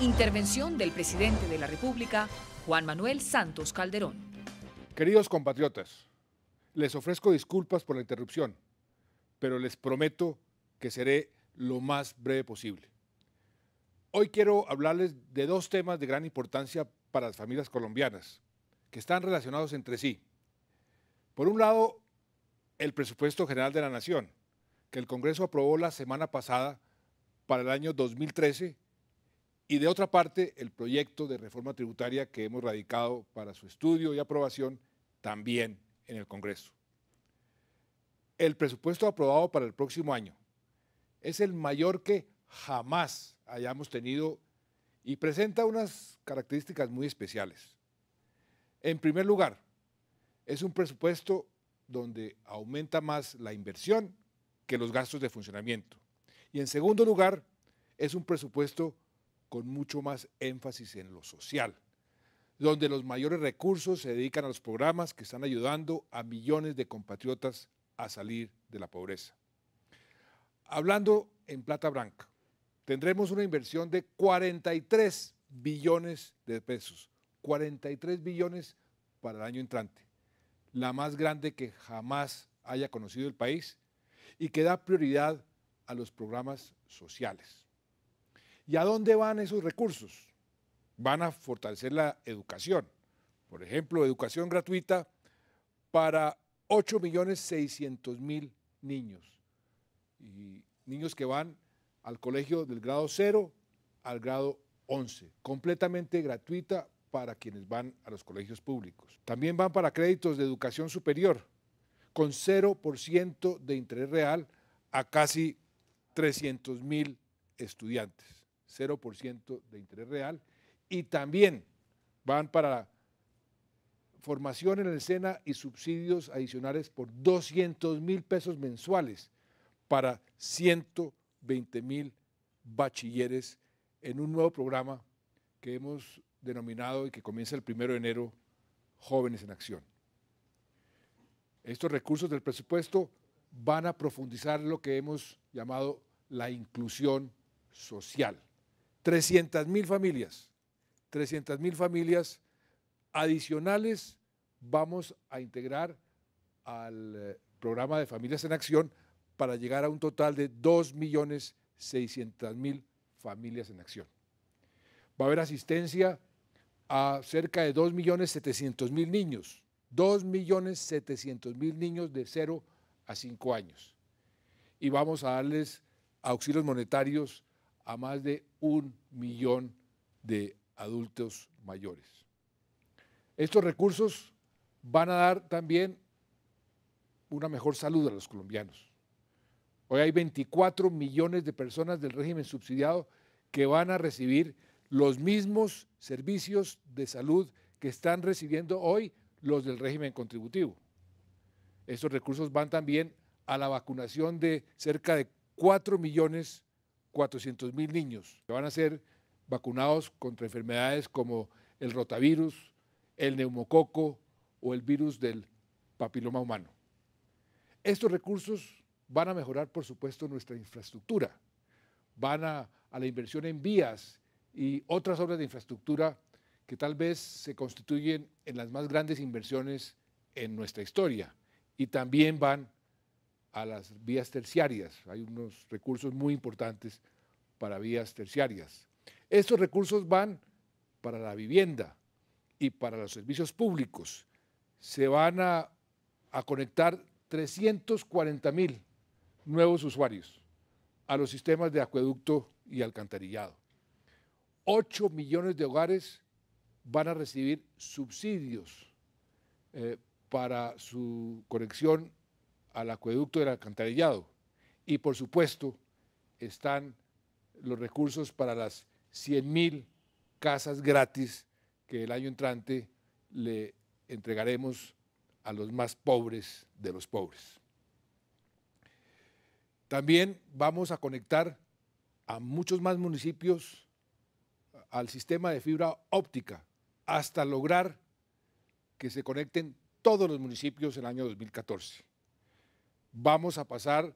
Intervención del presidente de la República, Juan Manuel Santos Calderón. Queridos compatriotas, les ofrezco disculpas por la interrupción, pero les prometo que seré lo más breve posible. Hoy quiero hablarles de dos temas de gran importancia para las familias colombianas, que están relacionados entre sí. Por un lado, el presupuesto general de la Nación, que el Congreso aprobó la semana pasada para el año 2013 y de otra parte, el proyecto de reforma tributaria que hemos radicado para su estudio y aprobación también en el Congreso. El presupuesto aprobado para el próximo año es el mayor que jamás hayamos tenido y presenta unas características muy especiales. En primer lugar, es un presupuesto donde aumenta más la inversión que los gastos de funcionamiento. Y en segundo lugar, es un presupuesto con mucho más énfasis en lo social, donde los mayores recursos se dedican a los programas que están ayudando a millones de compatriotas a salir de la pobreza. Hablando en plata blanca, tendremos una inversión de 43 billones de pesos, 43 billones para el año entrante, la más grande que jamás haya conocido el país y que da prioridad a los programas sociales. ¿Y a dónde van esos recursos? Van a fortalecer la educación. Por ejemplo, educación gratuita para 8.600.000 niños. Y niños que van al colegio del grado 0 al grado 11, completamente gratuita para quienes van a los colegios públicos. También van para créditos de educación superior, con 0% de interés real a casi 300.000 estudiantes. 0% de interés real. Y también van para formación en el SENA y subsidios adicionales por 200 mil pesos mensuales para 120 mil bachilleres en un nuevo programa que hemos denominado y que comienza el primero de enero, Jóvenes en Acción. Estos recursos del presupuesto van a profundizar lo que hemos llamado la inclusión social. 300.000 familias, 300.000 familias adicionales vamos a integrar al eh, programa de Familias en Acción para llegar a un total de 2.600.000 familias en acción. Va a haber asistencia a cerca de 2.700.000 niños, 2.700.000 niños de 0 a 5 años. Y vamos a darles auxilios monetarios a más de un millón de adultos mayores. Estos recursos van a dar también una mejor salud a los colombianos. Hoy hay 24 millones de personas del régimen subsidiado que van a recibir los mismos servicios de salud que están recibiendo hoy los del régimen contributivo. Estos recursos van también a la vacunación de cerca de 4 millones 400 mil niños que van a ser vacunados contra enfermedades como el rotavirus, el neumococo o el virus del papiloma humano. Estos recursos van a mejorar, por supuesto, nuestra infraestructura, van a, a la inversión en vías y otras obras de infraestructura que tal vez se constituyen en las más grandes inversiones en nuestra historia y también van a las vías terciarias. Hay unos recursos muy importantes para vías terciarias. Estos recursos van para la vivienda y para los servicios públicos. Se van a, conectar 340 mil nuevos usuarios a los sistemas de acueducto y alcantarillado. 8 millones de hogares van a recibir subsidios eh, para su conexión al acueducto del alcantarillado. Y por supuesto están los recursos para las 100.000 casas gratis que el año entrante le entregaremos a los más pobres de los pobres. También vamos a conectar a muchos más municipios al sistema de fibra óptica hasta lograr que se conecten todos los municipios en el año 2014 vamos a pasar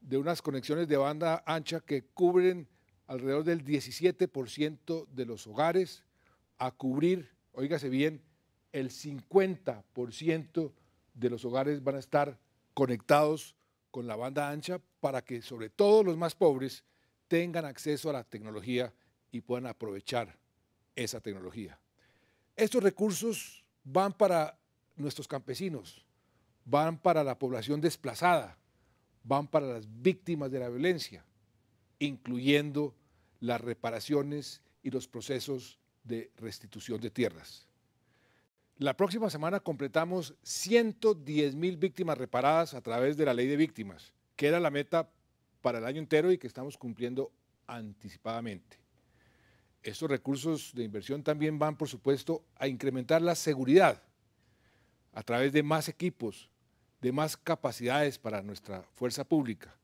de unas conexiones de banda ancha que cubren alrededor del 17% de los hogares a cubrir, oígase bien, el 50% de los hogares van a estar conectados con la banda ancha para que sobre todo los más pobres tengan acceso a la tecnología y puedan aprovechar esa tecnología. Estos recursos van para nuestros campesinos, van para la población desplazada, van para las víctimas de la violencia, incluyendo las reparaciones y los procesos de restitución de tierras. La próxima semana completamos 110 mil víctimas reparadas a través de la ley de víctimas, que era la meta para el año entero y que estamos cumpliendo anticipadamente. Estos recursos de inversión también van, por supuesto, a incrementar la seguridad a través de más equipos, de más capacidades para nuestra fuerza pública.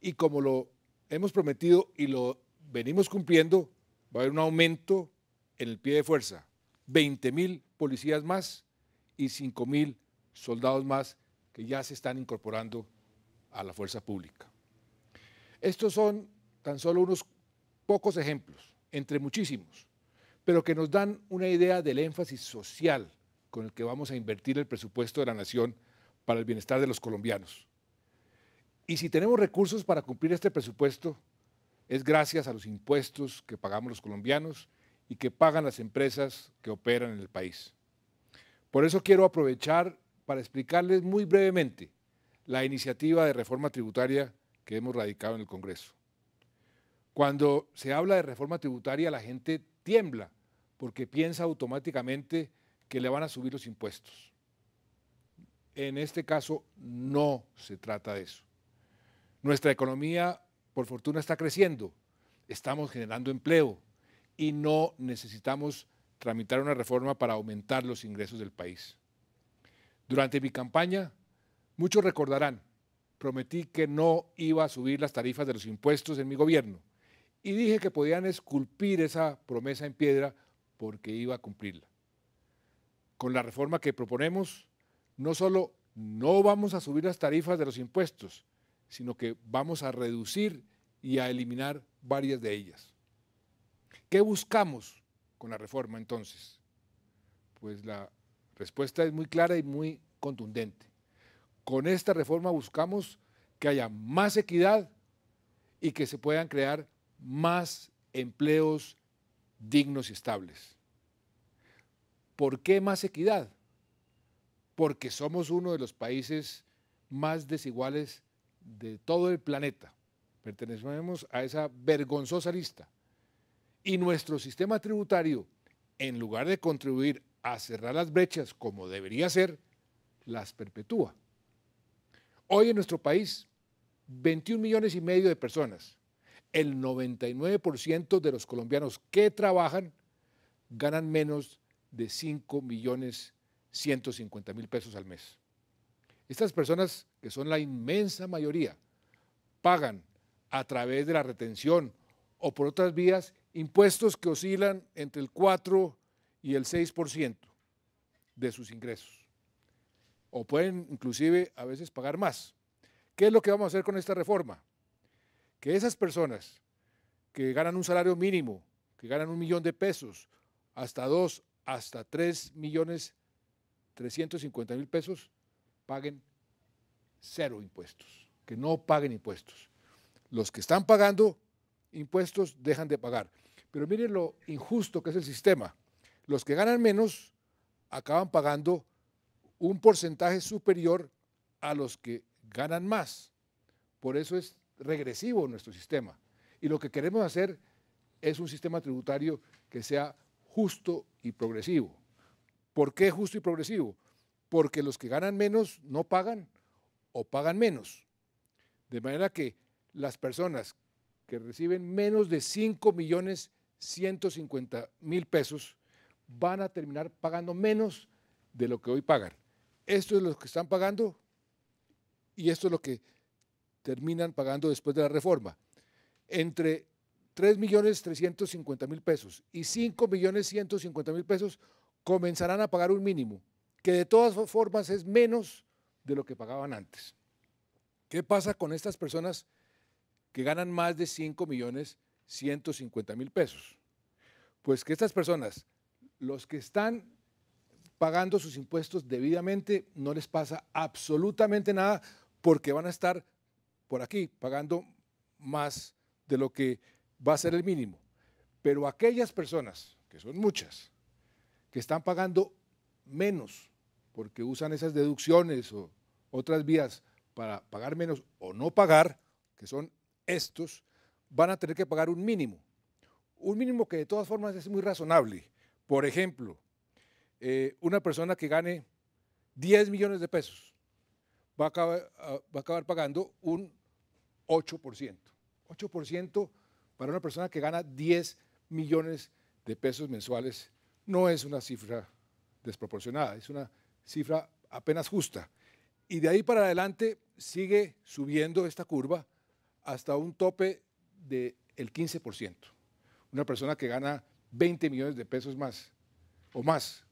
Y como lo hemos prometido y lo venimos cumpliendo, va a haber un aumento en el pie de fuerza. 20.000 mil policías más y 5.000 mil soldados más que ya se están incorporando a la fuerza pública. Estos son tan solo unos pocos ejemplos, entre muchísimos, pero que nos dan una idea del énfasis social con el que vamos a invertir el presupuesto de la nación para el bienestar de los colombianos. Y si tenemos recursos para cumplir este presupuesto, es gracias a los impuestos que pagamos los colombianos y que pagan las empresas que operan en el país. Por eso quiero aprovechar para explicarles muy brevemente la iniciativa de reforma tributaria que hemos radicado en el Congreso. Cuando se habla de reforma tributaria, la gente tiembla porque piensa automáticamente que le van a subir los impuestos. En este caso no se trata de eso. Nuestra economía, por fortuna, está creciendo, estamos generando empleo y no necesitamos tramitar una reforma para aumentar los ingresos del país. Durante mi campaña, muchos recordarán, prometí que no iba a subir las tarifas de los impuestos en mi gobierno y dije que podían esculpir esa promesa en piedra porque iba a cumplirla. Con la reforma que proponemos, no solo no vamos a subir las tarifas de los impuestos, sino que vamos a reducir y a eliminar varias de ellas. ¿Qué buscamos con la reforma entonces? Pues la respuesta es muy clara y muy contundente. Con esta reforma buscamos que haya más equidad y que se puedan crear más empleos dignos y estables. ¿Por qué más equidad? porque somos uno de los países más desiguales de todo el planeta. Pertenecemos a esa vergonzosa lista. Y nuestro sistema tributario, en lugar de contribuir a cerrar las brechas como debería ser, las perpetúa. Hoy en nuestro país, 21 millones y medio de personas, el 99% de los colombianos que trabajan ganan menos de 5 millones de 150 mil pesos al mes. Estas personas, que son la inmensa mayoría, pagan a través de la retención o por otras vías impuestos que oscilan entre el 4 y el 6% de sus ingresos. O pueden inclusive a veces pagar más. ¿Qué es lo que vamos a hacer con esta reforma? Que esas personas que ganan un salario mínimo, que ganan un millón de pesos, hasta dos, hasta tres millones de 350 mil pesos, paguen cero impuestos, que no paguen impuestos. Los que están pagando impuestos dejan de pagar. Pero miren lo injusto que es el sistema. Los que ganan menos acaban pagando un porcentaje superior a los que ganan más. Por eso es regresivo nuestro sistema. Y lo que queremos hacer es un sistema tributario que sea justo y progresivo. ¿Por qué justo y progresivo? Porque los que ganan menos no pagan o pagan menos. De manera que las personas que reciben menos de 5 millones 150 mil pesos van a terminar pagando menos de lo que hoy pagan. Esto es lo que están pagando y esto es lo que terminan pagando después de la reforma. Entre 3 millones 350 mil pesos y 5 millones 150 mil pesos comenzarán a pagar un mínimo, que de todas formas es menos de lo que pagaban antes. ¿Qué pasa con estas personas que ganan más de 5 millones 150 mil pesos? Pues que estas personas, los que están pagando sus impuestos debidamente, no les pasa absolutamente nada porque van a estar por aquí pagando más de lo que va a ser el mínimo. Pero aquellas personas, que son muchas, que están pagando menos porque usan esas deducciones o otras vías para pagar menos o no pagar, que son estos, van a tener que pagar un mínimo. Un mínimo que de todas formas es muy razonable. Por ejemplo, eh, una persona que gane 10 millones de pesos va a ah, va a acabar pagando un 8%. 8% para una persona que gana 10 millones de pesos mensuales no es una cifra desproporcionada, es una cifra apenas justa. Y de ahí para adelante sigue subiendo esta curva hasta un tope del 15%. Una persona que gana 20 millones de pesos más o más,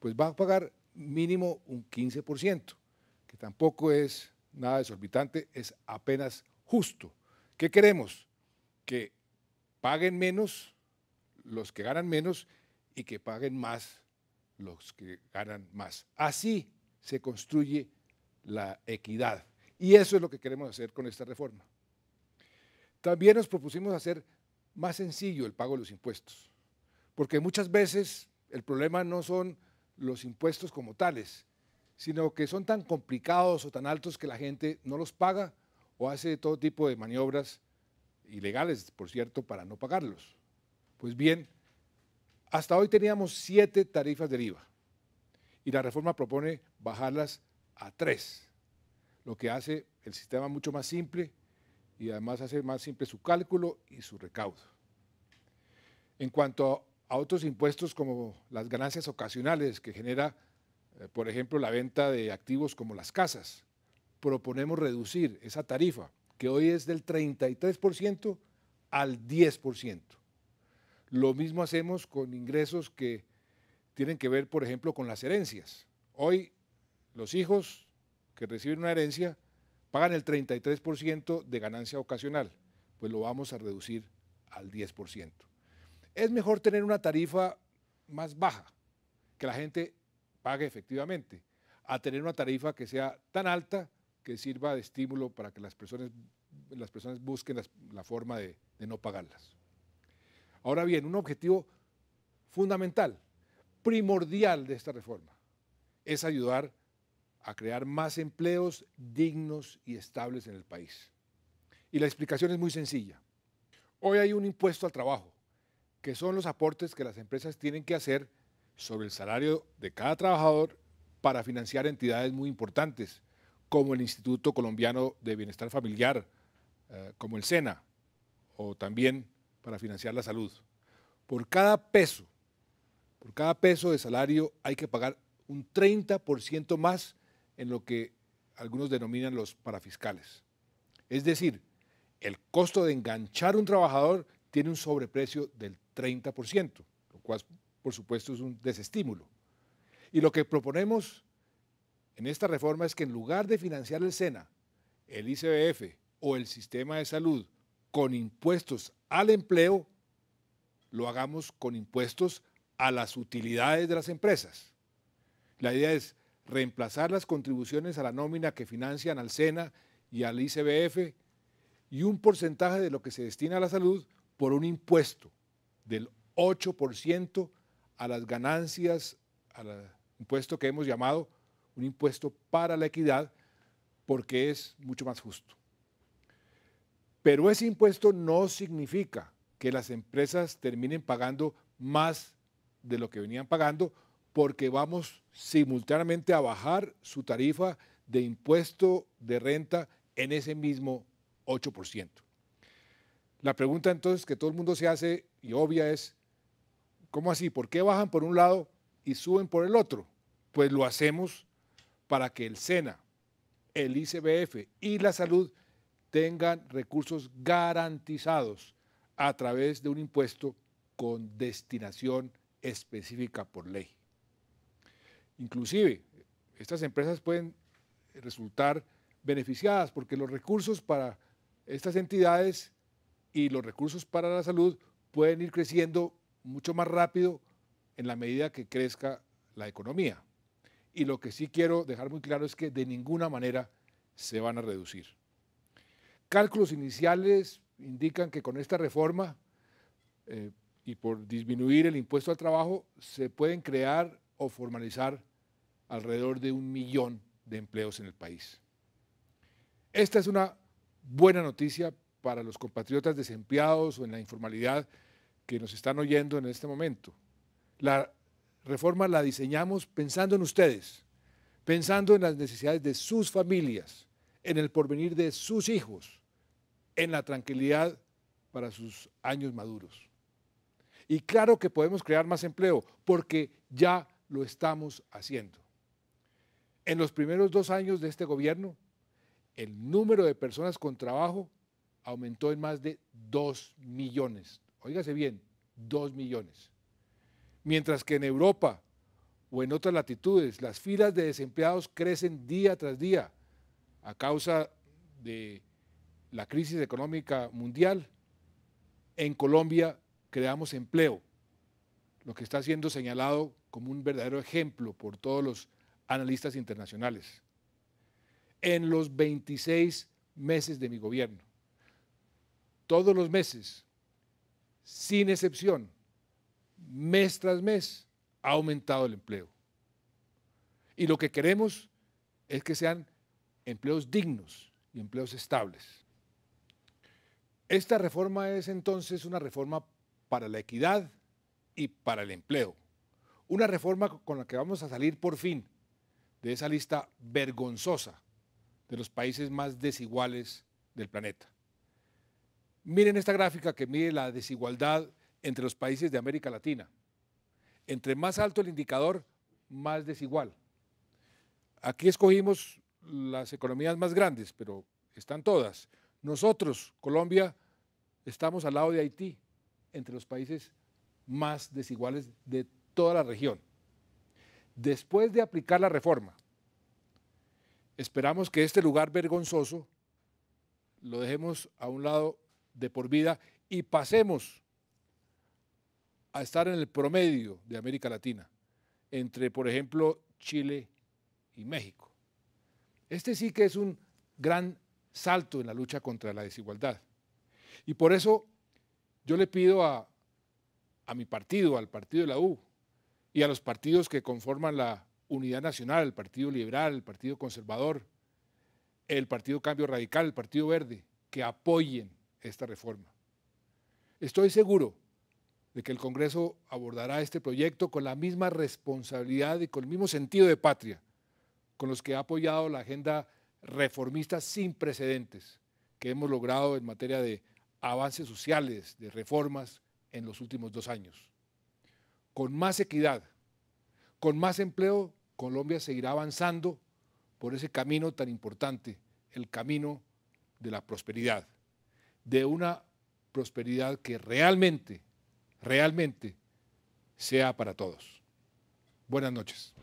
pues va a pagar mínimo un 15%, que tampoco es nada desorbitante, es apenas justo. ¿Qué queremos? Que paguen menos los que ganan menos y que paguen más los que ganan más. Así se construye la equidad. Y eso es lo que queremos hacer con esta reforma. También nos propusimos hacer más sencillo el pago de los impuestos, porque muchas veces el problema no son los impuestos como tales, sino que son tan complicados o tan altos que la gente no los paga o hace todo tipo de maniobras ilegales, por cierto, para no pagarlos. Pues bien, hasta hoy teníamos siete tarifas del IVA y la reforma propone bajarlas a tres, lo que hace el sistema mucho más simple y además hace más simple su cálculo y su recaudo. En cuanto a otros impuestos como las ganancias ocasionales que genera, eh, por ejemplo, la venta de activos como las casas, proponemos reducir esa tarifa, que hoy es del 33% al 10%. Lo mismo hacemos con ingresos que tienen que ver, por ejemplo, con las herencias. Hoy los hijos que reciben una herencia pagan el 33% de ganancia ocasional, pues lo vamos a reducir al 10%. Es mejor tener una tarifa más baja, que la gente pague efectivamente, a tener una tarifa que sea tan alta que sirva de estímulo para que las personas, las personas busquen la forma de no pagarlas. Ahora bien, un objetivo fundamental, primordial de esta reforma, es ayudar a crear más empleos dignos y estables en el país. Y la explicación es muy sencilla. Hoy hay un impuesto al trabajo, que son los aportes que las empresas tienen que hacer sobre el salario de cada trabajador para financiar entidades muy importantes, como el Instituto Colombiano de Bienestar Familiar, eh, como el SENA, o también para financiar la salud. Por cada peso, por cada peso de salario hay que pagar un 30% más en lo que algunos denominan los parafiscales. Es decir, el costo de enganchar un trabajador tiene un sobreprecio del 30%, lo cual por supuesto es un desestímulo. Y lo que proponemos en esta reforma es que en lugar de financiar el SENA, el ICBF o el sistema de salud con impuestos al empleo, lo hagamos con impuestos a las utilidades de las empresas. La idea es reemplazar las contribuciones a la nómina que financian al SENA y al ICBF y un porcentaje de lo que se destina a la salud por un impuesto del 8% a las ganancias, al impuesto que hemos llamado un impuesto para la equidad, porque es mucho más justo. Pero ese impuesto no significa que las empresas terminen pagando más de lo que venían pagando porque vamos simultáneamente a bajar su tarifa de impuesto de renta en ese mismo 8%. La pregunta entonces que todo el mundo se hace y obvia es, ¿cómo así? ¿Por qué bajan por un lado y suben por el otro? Pues lo hacemos para que el SENA, el ICBF y la salud tengan recursos garantizados a través de un impuesto con destinación específica por ley. Inclusive, estas empresas pueden resultar beneficiadas porque los recursos para estas entidades y los recursos para la salud pueden ir creciendo mucho más rápido en la medida que crezca la economía. Y lo que sí quiero dejar muy claro es que de ninguna manera se van a reducir. Cálculos iniciales indican que con esta reforma eh, y por disminuir el impuesto al trabajo se pueden crear o formalizar alrededor de un millón de empleos en el país. Esta es una buena noticia para los compatriotas desempleados o en la informalidad que nos están oyendo en este momento. La reforma la diseñamos pensando en ustedes, pensando en las necesidades de sus familias en el porvenir de sus hijos, en la tranquilidad para sus años maduros. Y claro que podemos crear más empleo, porque ya lo estamos haciendo. En los primeros dos años de este gobierno, el número de personas con trabajo aumentó en más de 2 millones. Óigase bien, 2 millones. Mientras que en Europa o en otras latitudes las filas de desempleados crecen día tras día a causa de la crisis económica mundial, en Colombia creamos empleo, lo que está siendo señalado como un verdadero ejemplo por todos los analistas internacionales. En los 26 meses de mi gobierno, todos los meses, sin excepción, mes tras mes, ha aumentado el empleo. Y lo que queremos es que sean empleos dignos y empleos estables. Esta reforma es entonces una reforma para la equidad y para el empleo. Una reforma con la que vamos a salir por fin de esa lista vergonzosa de los países más desiguales del planeta. Miren esta gráfica que mide la desigualdad entre los países de América Latina. Entre más alto el indicador, más desigual. Aquí escogimos las economías más grandes, pero están todas. Nosotros, Colombia, estamos al lado de Haití, entre los países más desiguales de toda la región. Después de aplicar la reforma, esperamos que este lugar vergonzoso lo dejemos a un lado de por vida y pasemos a estar en el promedio de América Latina, entre, por ejemplo, Chile y México. Este sí que es un gran salto en la lucha contra la desigualdad. Y por eso yo le pido a, mi partido, al partido de la U, y a los partidos que conforman la Unidad Nacional, el Partido Liberal, el Partido Conservador, el Partido Cambio Radical, el Partido Verde, que apoyen esta reforma. Estoy seguro de que el Congreso abordará este proyecto con la misma responsabilidad y con el mismo sentido de patria con los que ha apoyado la agenda reformista sin precedentes que hemos logrado en materia de avances sociales, de reformas en los últimos dos años. Con más equidad, con más empleo, Colombia seguirá avanzando por ese camino tan importante, el camino de la prosperidad, de una prosperidad que realmente, realmente sea para todos. Buenas noches.